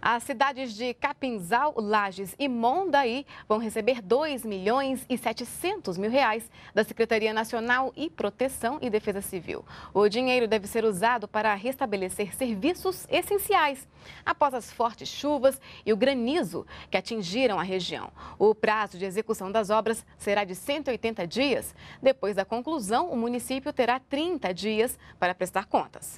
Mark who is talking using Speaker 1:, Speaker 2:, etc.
Speaker 1: As cidades de Capinzal, Lages e Mondaí vão receber 2 milhões e 700 mil reais da Secretaria Nacional e Proteção e Defesa Civil. O dinheiro deve ser usado para restabelecer serviços essenciais após as fortes chuvas e o granizo que atingiram a região. O prazo de execução das obras será de 180 dias. Depois da conclusão, o município terá 30 dias para prestar contas.